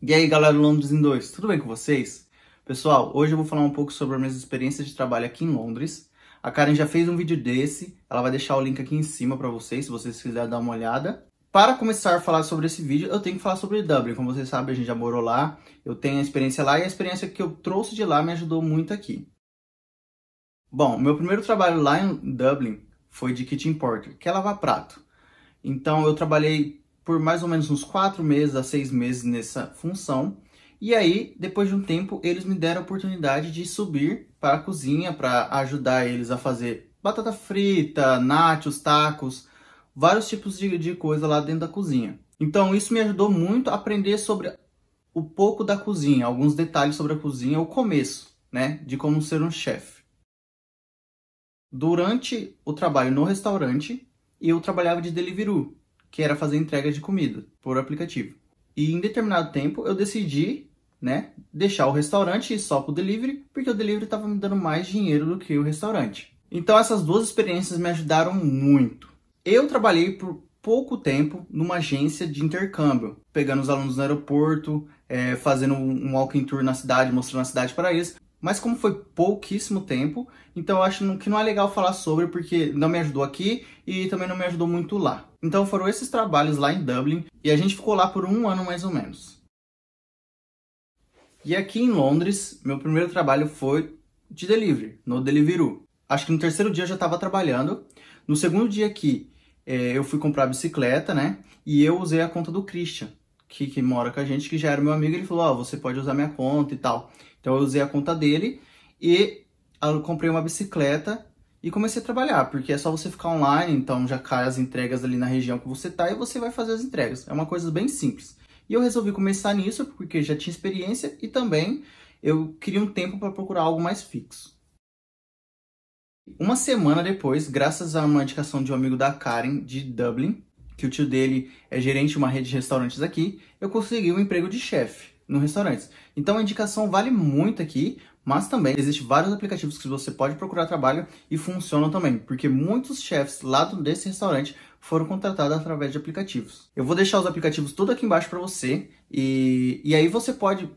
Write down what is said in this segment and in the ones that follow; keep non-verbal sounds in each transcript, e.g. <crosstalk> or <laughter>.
E aí galera do Londres em 2, tudo bem com vocês? Pessoal, hoje eu vou falar um pouco sobre as minhas experiências de trabalho aqui em Londres. A Karen já fez um vídeo desse, ela vai deixar o link aqui em cima para vocês, se vocês quiserem dar uma olhada. Para começar a falar sobre esse vídeo, eu tenho que falar sobre Dublin. Como vocês sabem, a gente já morou lá, eu tenho a experiência lá e a experiência que eu trouxe de lá me ajudou muito aqui. Bom, meu primeiro trabalho lá em Dublin foi de kitchen porter, que é lavar prato. Então eu trabalhei por mais ou menos uns quatro meses a seis meses nessa função. E aí, depois de um tempo, eles me deram a oportunidade de subir para a cozinha para ajudar eles a fazer batata frita, nachos, tacos, vários tipos de, de coisa lá dentro da cozinha. Então, isso me ajudou muito a aprender sobre o pouco da cozinha, alguns detalhes sobre a cozinha, o começo, né, de como ser um chefe. Durante o trabalho no restaurante, eu trabalhava de Deliveroo, que era fazer entregas de comida por aplicativo. E em determinado tempo eu decidi, né, deixar o restaurante e só pro delivery, porque o delivery estava me dando mais dinheiro do que o restaurante. Então essas duas experiências me ajudaram muito. Eu trabalhei por pouco tempo numa agência de intercâmbio, pegando os alunos no aeroporto, é, fazendo um walking tour na cidade, mostrando a cidade para eles. Mas como foi pouquíssimo tempo, então eu acho que não é legal falar sobre porque não me ajudou aqui e também não me ajudou muito lá. Então foram esses trabalhos lá em Dublin e a gente ficou lá por um ano mais ou menos. E aqui em Londres, meu primeiro trabalho foi de delivery, no Deliveroo. Acho que no terceiro dia eu já estava trabalhando. No segundo dia aqui, é, eu fui comprar bicicleta, né? E eu usei a conta do Christian, que, que mora com a gente, que já era meu amigo. Ele falou, ó, oh, você pode usar minha conta e tal. Então eu usei a conta dele e ah, eu comprei uma bicicleta e comecei a trabalhar, porque é só você ficar online, então já cai as entregas ali na região que você tá e você vai fazer as entregas. É uma coisa bem simples. E eu resolvi começar nisso porque já tinha experiência e também eu queria um tempo para procurar algo mais fixo. Uma semana depois, graças a uma indicação de um amigo da Karen, de Dublin, que o tio dele é gerente de uma rede de restaurantes aqui, eu consegui um emprego de chefe no restaurante. Então a indicação vale muito aqui, mas também existem vários aplicativos que você pode procurar trabalho e funcionam também, porque muitos chefs lá desse restaurante foram contratados através de aplicativos. Eu vou deixar os aplicativos tudo aqui embaixo para você e, e aí você pode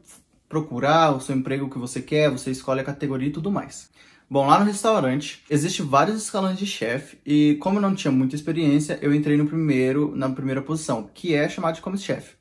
procurar o seu emprego que você quer, você escolhe a categoria e tudo mais. Bom, lá no restaurante existe vários escalões de chefe e como eu não tinha muita experiência, eu entrei no primeiro, na primeira posição, que é chamado de como chefe.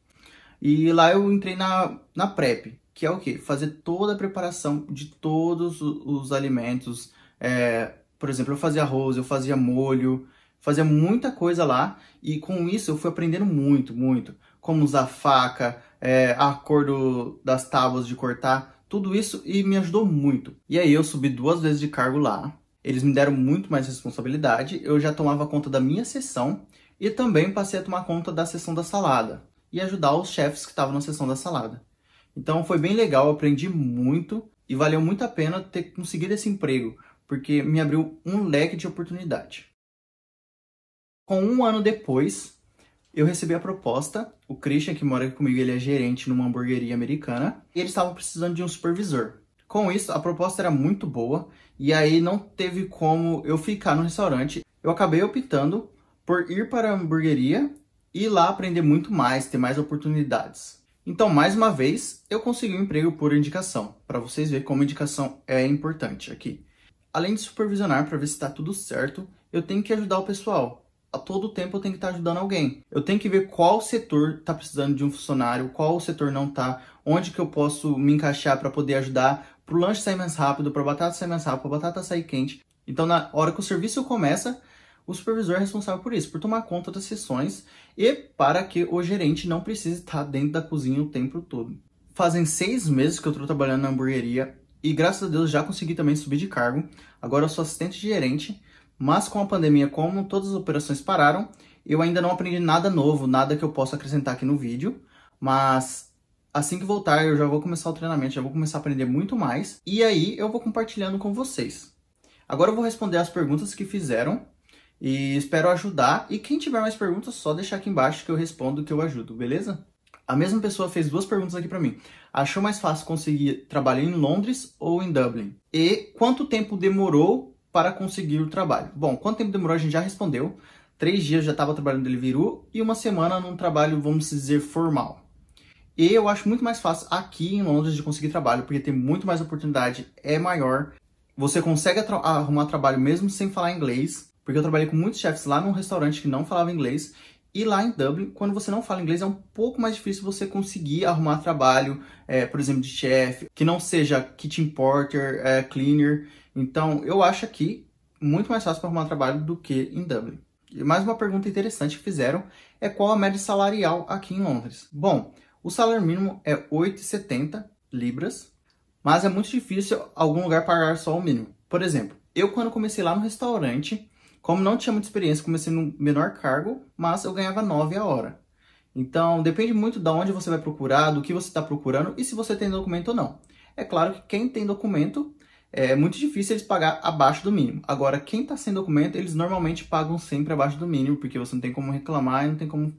E lá eu entrei na, na PrEP, que é o que? Fazer toda a preparação de todos os alimentos. É, por exemplo, eu fazia arroz, eu fazia molho, fazia muita coisa lá e com isso eu fui aprendendo muito, muito. Como usar faca, é, a cor do, das tábuas de cortar, tudo isso e me ajudou muito. E aí eu subi duas vezes de cargo lá, eles me deram muito mais responsabilidade, eu já tomava conta da minha sessão e também passei a tomar conta da sessão da salada e ajudar os chefes que estavam na sessão da salada. Então foi bem legal, aprendi muito e valeu muito a pena ter conseguido esse emprego, porque me abriu um leque de oportunidade. Com um ano depois, eu recebi a proposta. O Christian, que mora comigo, ele é gerente numa hamburgueria americana, e eles estavam precisando de um supervisor. Com isso, a proposta era muito boa, e aí não teve como eu ficar no restaurante. Eu acabei optando por ir para a hamburgueria e lá aprender muito mais, ter mais oportunidades. Então, mais uma vez, eu consegui um emprego por indicação, para vocês verem como indicação é importante aqui. Além de supervisionar para ver se está tudo certo, eu tenho que ajudar o pessoal. A todo tempo eu tenho que estar tá ajudando alguém. Eu tenho que ver qual setor está precisando de um funcionário, qual setor não está, onde que eu posso me encaixar para poder ajudar, para o lanche sair mais rápido, para a batata sair mais rápido, para a batata sair quente. Então, na hora que o serviço começa, o supervisor é responsável por isso, por tomar conta das sessões e para que o gerente não precise estar dentro da cozinha o tempo todo. Fazem seis meses que eu estou trabalhando na hamburgueria e graças a Deus já consegui também subir de cargo. Agora eu sou assistente gerente, mas com a pandemia, como todas as operações pararam, eu ainda não aprendi nada novo, nada que eu possa acrescentar aqui no vídeo, mas assim que voltar eu já vou começar o treinamento, já vou começar a aprender muito mais e aí eu vou compartilhando com vocês. Agora eu vou responder as perguntas que fizeram e espero ajudar. E quem tiver mais perguntas, só deixar aqui embaixo que eu respondo que eu ajudo, beleza? A mesma pessoa fez duas perguntas aqui para mim. Achou mais fácil conseguir trabalho em Londres ou em Dublin? E quanto tempo demorou para conseguir o trabalho? Bom, quanto tempo demorou a gente já respondeu. Três dias já estava trabalhando no Deliveroo e uma semana num trabalho, vamos dizer, formal. E eu acho muito mais fácil aqui em Londres de conseguir trabalho, porque tem muito mais oportunidade, é maior. Você consegue arrumar trabalho mesmo sem falar inglês. Porque eu trabalhei com muitos chefs lá num restaurante que não falava inglês. E lá em Dublin, quando você não fala inglês, é um pouco mais difícil você conseguir arrumar trabalho, é, por exemplo, de chefe, que não seja kitchen porter, é, cleaner. Então, eu acho aqui muito mais fácil para arrumar trabalho do que em Dublin. E mais uma pergunta interessante que fizeram é qual a média salarial aqui em Londres. Bom, o salário mínimo é 8,70 libras, mas é muito difícil algum lugar pagar só o mínimo. Por exemplo, eu quando comecei lá no restaurante, como não tinha muita experiência, comecei no menor cargo, mas eu ganhava 9 a hora. Então, depende muito de onde você vai procurar, do que você está procurando e se você tem documento ou não. É claro que quem tem documento, é muito difícil eles pagar abaixo do mínimo. Agora, quem está sem documento, eles normalmente pagam sempre abaixo do mínimo, porque você não tem como reclamar e não tem como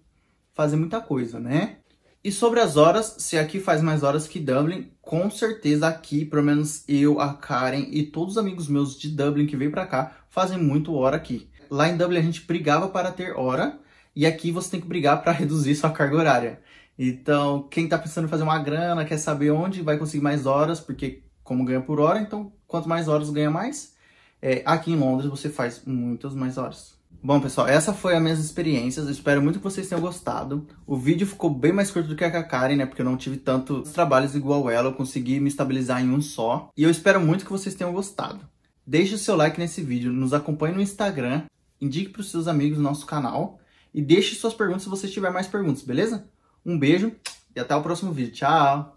fazer muita coisa, né? E sobre as horas, se aqui faz mais horas que Dublin, com certeza aqui, pelo menos eu, a Karen e todos os amigos meus de Dublin que vêm para cá, fazem muito hora aqui. Lá em Dublin a gente brigava para ter hora, e aqui você tem que brigar para <laughs> reduzir sua carga horária. Então, quem está pensando em fazer uma grana, quer saber onde vai conseguir mais horas, porque como ganha por hora, então quanto mais horas ganha mais. É, aqui em Londres você faz muitas mais horas. Bom, pessoal, essa foi as minhas experiências. Eu espero muito que vocês tenham gostado. O vídeo ficou bem mais curto do que a Karen, né? Porque eu não tive tantos trabalhos igual ela. Eu consegui me estabilizar em um só. E eu espero muito que vocês tenham gostado. Deixe o seu like nesse vídeo, nos acompanhe no Instagram, indique para os seus amigos o nosso canal e deixe suas perguntas se você tiver mais perguntas, beleza? Um beijo e até o próximo vídeo. Tchau!